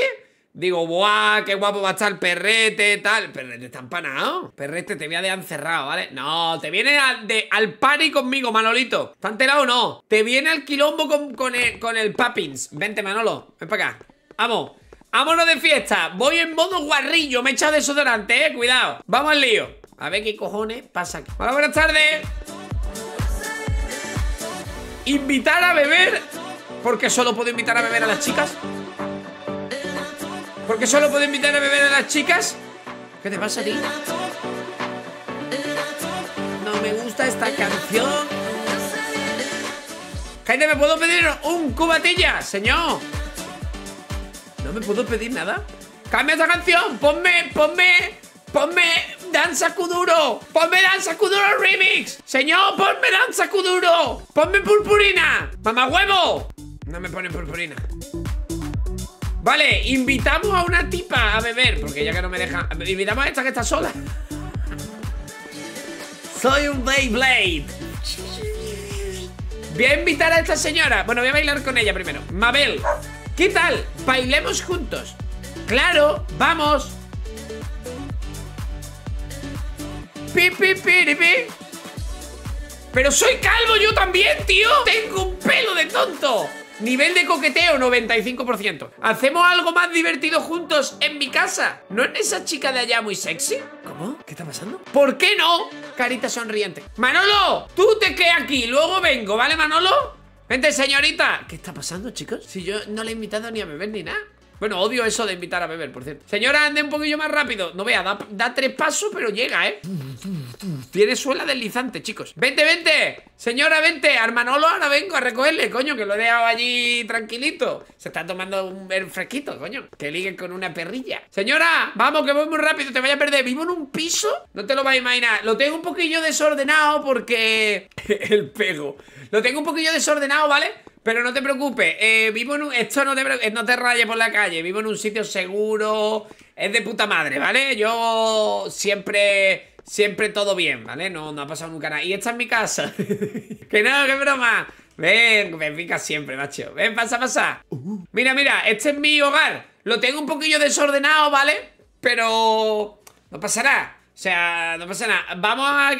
digo, ¡buah! ¡Qué guapo va a estar el perrete! Tal. Perrete está empanado. Perrete, te voy a dejar encerrado, ¿vale? No, te viene al, de, conmigo, Manolito. ¿Está enterado o no? Te viene al quilombo con, el, con el Pappins. Vente, Manolo. Ven para acá. Vamos. Vámonos de fiesta. Voy en modo guarrillo. Me he echado desodorante, eh. Cuidado. Vamos al lío. A ver qué cojones pasa aquí. Hola, buenas tardes. Invitar a beber. Porque solo puedo invitar a beber a las chicas. Porque solo puedo invitar a beber a las chicas. ¿Qué te pasa a No me gusta esta canción. Gente, ¿me puedo pedir un cubatilla, señor? ¿No me puedo pedir nada? ¡Cambia esta canción! ¡Ponme, ponme, ponme Danza Kuduro! ¡Ponme Danza Kuduro Remix! ¡Señor, ponme Danza Kuduro! ¡Ponme Purpurina! ¡Mamá huevo! No me ponen Purpurina. Vale, invitamos a una tipa a beber, porque ya que no me deja... Invitamos a esta que está sola. Soy un Beyblade. Voy a invitar a esta señora. Bueno, voy a bailar con ella primero. Mabel. ¿Qué tal? Bailemos juntos. Claro, vamos. Pi, pi, pi, Pero soy calvo yo también, tío. Tengo un pelo de tonto. Nivel de coqueteo 95%. ¿Hacemos algo más divertido juntos en mi casa? ¿No es esa chica de allá muy sexy? ¿Cómo? ¿Qué está pasando? ¿Por qué no? Carita sonriente. Manolo, tú te quedas aquí, luego vengo, ¿vale, Manolo? ¡Vente, señorita! ¿Qué está pasando, chicos? Si yo no le he invitado ni a beber ni nada bueno, odio eso de invitar a beber, por cierto Señora, ande un poquillo más rápido No vea, da, tres pasos, pero llega, ¿eh? Tiene suela deslizante, chicos ¡Vente, vente! Señora, vente Armanolo, ahora vengo a recogerle, coño Que lo he dejado allí tranquilito Se está tomando un fresquito, coño Que ligue con una perrilla Señora, vamos, que voy muy rápido, te voy a perder ¿Vivo en un piso? No te lo vas a imaginar Lo tengo un poquillo desordenado porque... El pego Lo tengo un poquillo desordenado, ¿vale? Pero no te preocupes, eh, vivo en un, esto no te, no te rayes por la calle, vivo en un sitio seguro, es de puta madre, ¿vale? Yo siempre, siempre todo bien, ¿vale? No, no ha pasado nunca nada. Y esta es mi casa. que no, qué broma. Ven, me pica siempre, macho. Ven, pasa, pasa. Mira, mira, este es mi hogar. Lo tengo un poquillo desordenado, ¿vale? Pero no pasará. O sea, no pasa nada. Vamos a,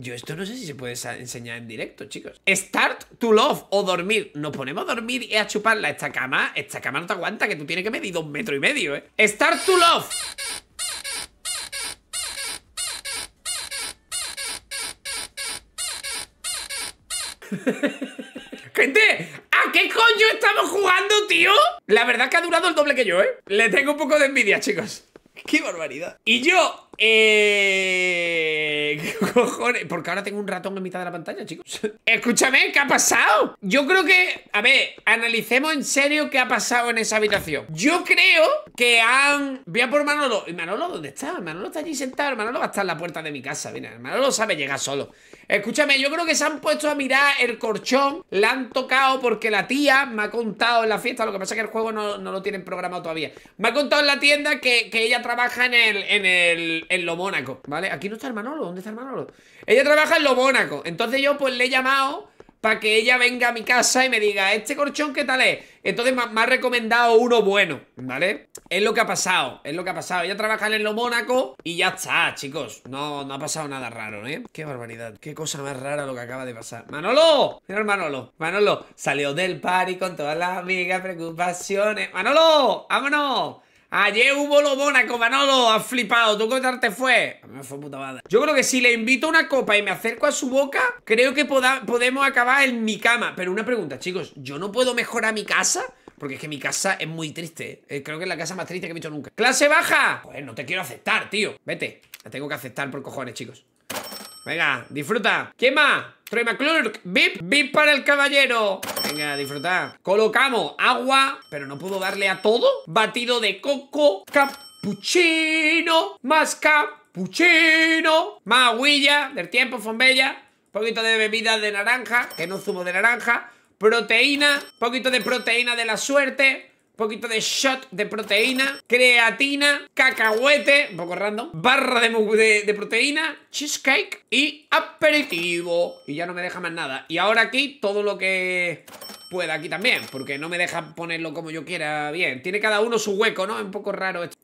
Yo esto no sé si se puede enseñar en directo, chicos. Start to love o dormir. Nos ponemos a dormir y a chuparla. Esta cama, esta cama no te aguanta, que tú tienes que medir dos metros y medio, ¿eh? Start to love. Gente, ¿a qué coño estamos jugando, tío? La verdad que ha durado el doble que yo, ¿eh? Le tengo un poco de envidia, chicos. ¡Qué barbaridad! Y yo eh... ¿Qué cojones? Porque ahora tengo un ratón en mitad de la pantalla, chicos. Escúchame, ¿qué ha pasado? Yo creo que... A ver, analicemos en serio qué ha pasado en esa habitación. Yo creo que han... Voy a por Manolo. ¿Y Manolo dónde está? Manolo está allí sentado. Manolo va a estar en la puerta de mi casa. Manolo sabe llegar solo. Escúchame, yo creo que se han puesto a mirar el corchón. La han tocado porque la tía me ha contado en la fiesta. Lo que pasa es que el juego no, lo tienen programado todavía. Me ha contado en la tienda que, que ella trabaja en el, en el en Lo Mónaco, ¿vale? Aquí no está el Manolo, ¿dónde está el Manolo? Ella trabaja en Lo Mónaco, entonces yo pues le he llamado para que ella venga a mi casa y me diga, ¿este corchón qué tal es? Entonces me, ha recomendado uno bueno, ¿vale? Es lo que ha pasado, es lo que ha pasado. Ella trabaja en Lo Mónaco y ya está, chicos. No, no ha pasado nada raro, ¿eh? Qué barbaridad, qué cosa más rara lo que acaba de pasar. ¡Manolo! Mira Manolo, Manolo salió del party con todas las amigas, preocupaciones. ¡Manolo! ¡Vámonos! Ayer hubo lo Mónaco, Manolo, has flipado. ¿Tú qué te fue? Me fue puta madre. Yo creo que si le invito a una copa y me acerco a su boca, creo que podemos acabar en mi cama. Pero una pregunta, chicos, ¿yo no puedo mejorar mi casa? Porque es que mi casa es muy triste. ¿eh? Eh, creo que es la casa más triste que he visto nunca. ¡Clase baja! Pues no te quiero aceptar, tío. Vete. La tengo que aceptar por cojones, chicos. Venga, disfruta. ¿Quién más? Troy McClurk, VIP, VIP para el caballero. Venga, disfruta. Colocamos agua, pero no puedo darle a todo. Batido de coco, capuchino, más capuchino, más huilla del tiempo, fombella, poquito de bebida de naranja, que no zumo de naranja, proteína, poquito de proteína de la suerte, poquito de shot de proteína, creatina, cacahuete, un poco random, barra de, de, proteína, cheesecake y aperitivo. Y ya no me deja más nada. Y ahora aquí todo lo que pueda aquí también, porque no me deja ponerlo como yo quiera bien. Tiene cada uno su hueco, ¿no? Es un poco raro esto.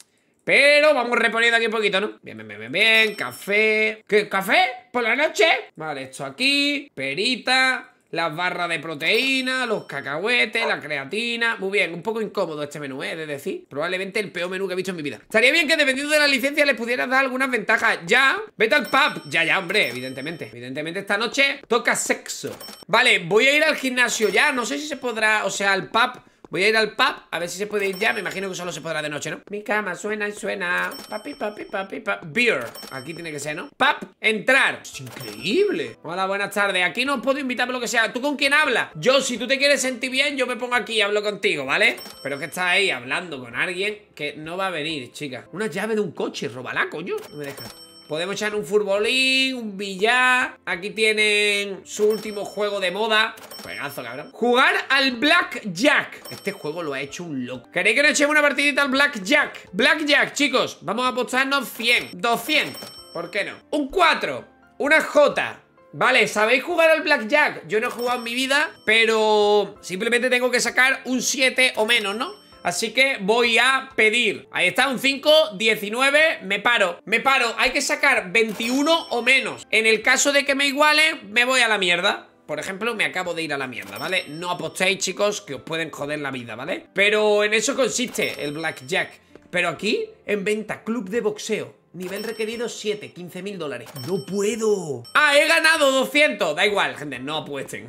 Pero vamos reponiendo aquí un poquito, ¿no? Bien, bien, bien, bien, café. ¿Qué? ¿Café? ¿Por la noche? Vale, esto aquí, perita, las barras de proteína, los cacahuetes, la creatina. Muy bien, un poco incómodo este menú, ¿eh? Es de decir, probablemente el peor menú que he visto en mi vida. Estaría bien que dependiendo de la licencia les pudieras dar algunas ventajas. Ya, vete al pub. Ya, ya, hombre, evidentemente. Evidentemente esta noche toca sexo. Vale, voy a ir al gimnasio ya. No sé si se podrá, o sea, al pub Voy a ir al pub, a ver si se puede ir ya Me imagino que solo se podrá de noche, ¿no? Mi cama suena y suena Papi, papi, papi, papi Beer, aquí tiene que ser, ¿no? pap entrar Es increíble Hola, buenas tardes Aquí no os puedo invitar lo que sea ¿Tú con quién hablas? Yo, si tú te quieres sentir bien Yo me pongo aquí y hablo contigo, ¿vale? Pero que estás ahí hablando con alguien Que no va a venir, chica Una llave de un coche, róbala, coño No me deja Podemos echar un furbolín, un billar. Aquí tienen su último juego de moda. Juegazo, cabrón. Jugar al Blackjack. Este juego lo ha hecho un loco. ¿Queréis que nos echemos una partidita al Blackjack? Blackjack, chicos. Vamos a apostarnos 100. 200. ¿Por qué no? Un 4. Una J. Vale, ¿sabéis jugar al blackjack? Yo no he jugado en mi vida, pero simplemente tengo que sacar un 7 o menos, ¿no? Así que voy a pedir. Ahí está, un 5, 19, me paro. Me paro, hay que sacar 21 o menos. En el caso de que me iguale, me voy a la mierda. Por ejemplo, me acabo de ir a la mierda, ¿vale? No apostéis, chicos, que os pueden joder la vida, ¿vale? Pero en eso consiste el blackjack. Pero aquí, en venta, club de boxeo. Nivel requerido 7, 15 mil dólares ¡No puedo! ¡Ah, he ganado 200! Da igual, gente, no apuesten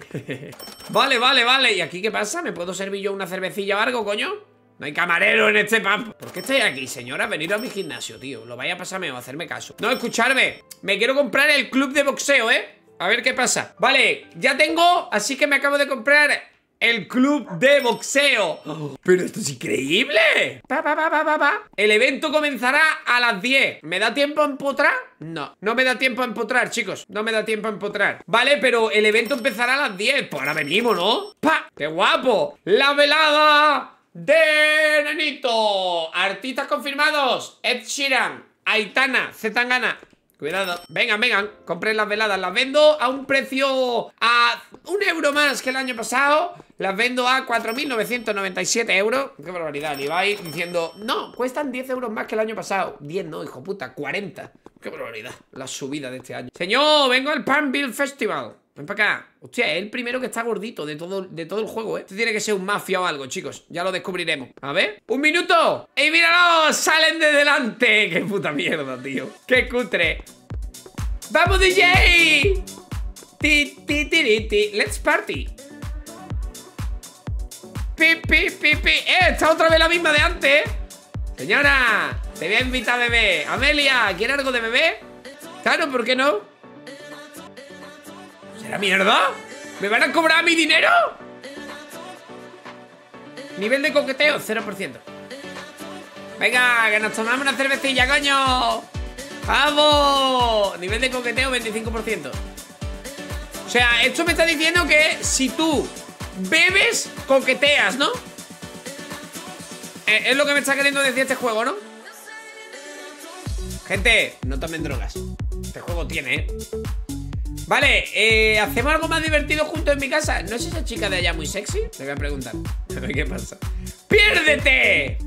Vale, vale, vale ¿Y aquí qué pasa? ¿Me puedo servir yo una cervecilla o algo, coño? No hay camarero en este pub ¿Por qué estoy aquí, señora? Venid a mi gimnasio, tío Lo vaya a pasarme o hacerme caso No, escucharme Me quiero comprar el club de boxeo, ¿eh? A ver qué pasa Vale, ya tengo Así que me acabo de comprar el club de boxeo. ¡Pero esto es increíble! Pa, pa, pa, el evento comenzará a las 10. ¿Me da tiempo a empotrar? No, no me da tiempo a empotrar, chicos. No me da tiempo a empotrar. Vale, pero el evento empezará a las 10. Pues ahora venimos, ¿no? ¡Pa! ¡Qué guapo! ¡La velada! de Artistas confirmados. Ed Sheeran, Aitana, Zetangana. Cuidado. Vengan, vengan. Compren las veladas. Las vendo a un precio a un euro más que el año pasado. Las vendo a 4.997 euros. Qué barbaridad. Y vais diciendo, no, cuestan 10 euros más que el año pasado. 10 no, hijo puta, 40. Qué barbaridad. La subida de este año. Señor, vengo al Pan Bill Festival. Ven para acá. Hostia, es el primero que está gordito de todo, de todo el juego, ¿eh? Esto tiene que ser un mafia o algo, chicos. Ya lo descubriremos. A ver. ¡Un minuto! ¡Ey, míralos! ¡Salen de delante! ¡Qué puta mierda, tío! ¡Qué cutre! ¡Vamos, DJ! ¡Ti, ti, ti, ti! ¡Let's party! ¡Pi, pi, pi, pi! ¡Eh! ¡Está otra vez la misma de antes! ¿eh? ¡Señora! Te voy a invitar a beber. ¡Amelia! ¿Quiere algo de bebé? Claro, ¿por qué no? mierda? ¿Me van a cobrar mi dinero? Nivel de coqueteo, 0%. Venga, que nos tomamos una cervecilla, coño. ¡Vamos! Nivel de coqueteo, 25%. O sea, esto me está diciendo que si tú bebes, coqueteas, ¿no? Eh, es lo que me está queriendo decir este juego, ¿no? Gente, no tomen drogas. Este juego tiene, ¿eh? Vale, eh, ¿hacemos algo más divertido juntos en mi casa? ¿No es esa chica de allá muy sexy? Te voy a preguntar. A ver qué pasa. ¡Piérdete!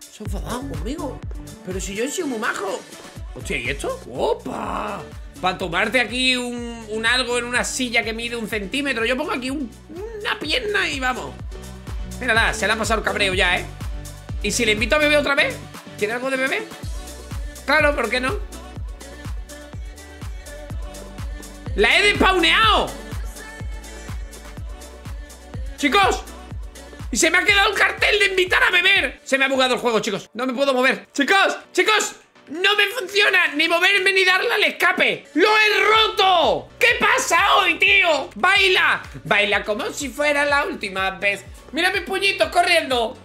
Se ha conmigo. Pero si yo he sido muy majo. Hostia, ¿y esto? ¡Opa! Para tomarte aquí un, algo en una silla que mide un centímetro. Yo pongo aquí una pierna y vamos. nada, se le ha pasado el cabreo ya, ¿eh? ¿Y si le invito a beber otra vez? ¿Quiere algo de bebé? Claro, ¿por qué no? ¡La he despauneado ¡Chicos! ¡Y se me ha quedado el cartel de invitar a beber! Se me ha bugado el juego, chicos. No me puedo mover. ¡Chicos! ¡Chicos! ¡No me funciona! ¡Ni moverme ni darle al escape! ¡Lo he roto! ¿Qué pasa hoy, tío? ¡Baila! Baila como si fuera la última vez ¡Mira mis puñitos corriendo!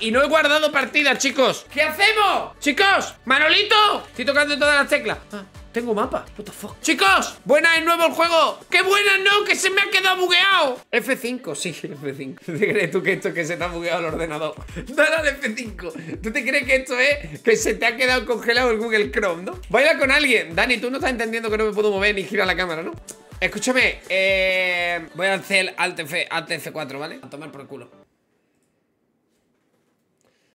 Y no he guardado partida, chicos ¿Qué hacemos? Chicos, Manolito Estoy tocando todas las teclas ah. Tengo mapa. What fuck. Chicos, buena de nuevo el juego. ¡Qué buena no! ¡Que se me ha quedado bugueado! F5, sí, F5. ¿Te crees tú que esto que se te ha bugueado el ordenador? Dale al F5. ¿Tú te crees que esto es que se te ha quedado congelado el Google Chrome, no? Baila con alguien. Dani, tú no estás entendiendo que no me puedo mover ni girar la cámara, ¿no? Escúchame, eh, voy a hacer Alt, F, Alt F4, ¿vale? A tomar por el culo.